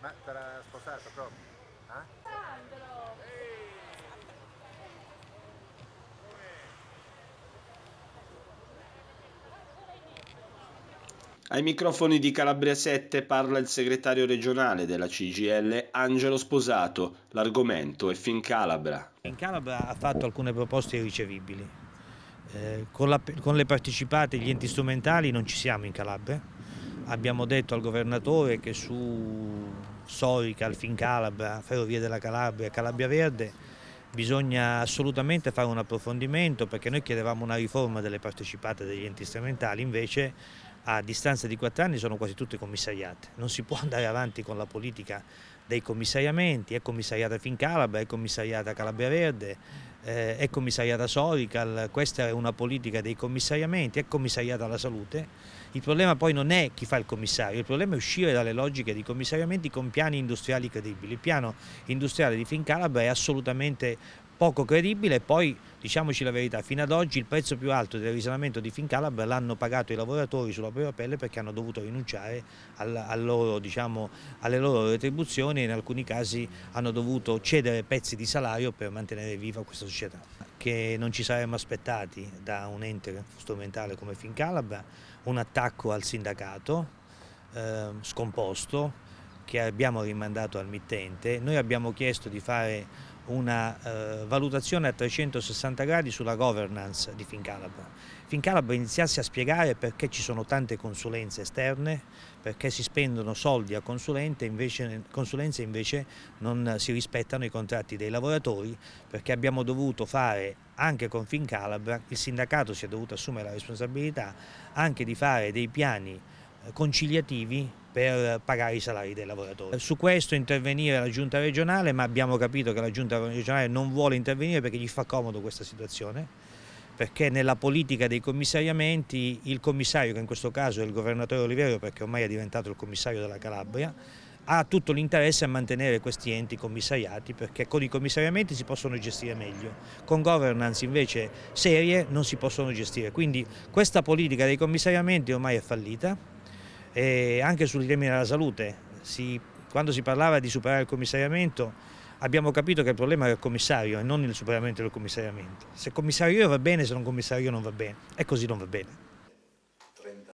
Ma eh, te l'ha proprio? Eh? Sandro! Ai microfoni di Calabria 7 parla il segretario regionale della CGL Angelo Sposato. L'argomento è Fincalabra. Calabra. Fin ha fatto alcune proposte irricevibili. Eh, con, la, con le partecipate e gli enti strumentali non ci siamo in Calabria Abbiamo detto al governatore che su Sorica, Alfin Calabria, Ferrovie della Calabria, Calabria Verde bisogna assolutamente fare un approfondimento perché noi chiedevamo una riforma delle partecipate degli enti strumentali, invece a distanza di quattro anni sono quasi tutte commissariate. Non si può andare avanti con la politica dei commissariamenti, è commissariata Fincalabra, è commissariata Calabria Verde, eh, è commissariata Sorical, questa è una politica dei commissariamenti, è commissariata la salute. Il problema poi non è chi fa il commissario, il problema è uscire dalle logiche di commissariamenti con piani industriali credibili. Il piano industriale di Fincalabra è assolutamente poco credibile e poi diciamoci la verità, fino ad oggi il prezzo più alto del risanamento di Fincalabra l'hanno pagato i lavoratori sulla propria pelle perché hanno dovuto rinunciare al, al loro, diciamo, alle loro retribuzioni e in alcuni casi hanno dovuto cedere pezzi di salario per mantenere viva questa società, che non ci saremmo aspettati da un ente strumentale come Fincalabra, un attacco al sindacato eh, scomposto che abbiamo rimandato al mittente. Noi abbiamo chiesto di fare una eh, valutazione a 360 gradi sulla governance di Fincalabro. Fincalabro iniziasse a spiegare perché ci sono tante consulenze esterne, perché si spendono soldi a consulenze invece, consulenze invece non si rispettano i contratti dei lavoratori, perché abbiamo dovuto fare anche con Fincalabra, il sindacato si è dovuto assumere la responsabilità anche di fare dei piani eh, conciliativi per pagare i salari dei lavoratori. Su questo intervenire la Giunta regionale, ma abbiamo capito che la Giunta regionale non vuole intervenire perché gli fa comodo questa situazione perché nella politica dei commissariamenti il commissario, che in questo caso è il governatore Oliverio perché ormai è diventato il commissario della Calabria, ha tutto l'interesse a mantenere questi enti commissariati perché con i commissariamenti si possono gestire meglio, con governance invece serie non si possono gestire, quindi questa politica dei commissariamenti ormai è fallita e anche sui temi della salute. Si, quando si parlava di superare il commissariamento abbiamo capito che il problema era il commissario e non il superamento del commissariamento. Se commissario io va bene, se non commissario io non va bene. E così non va bene.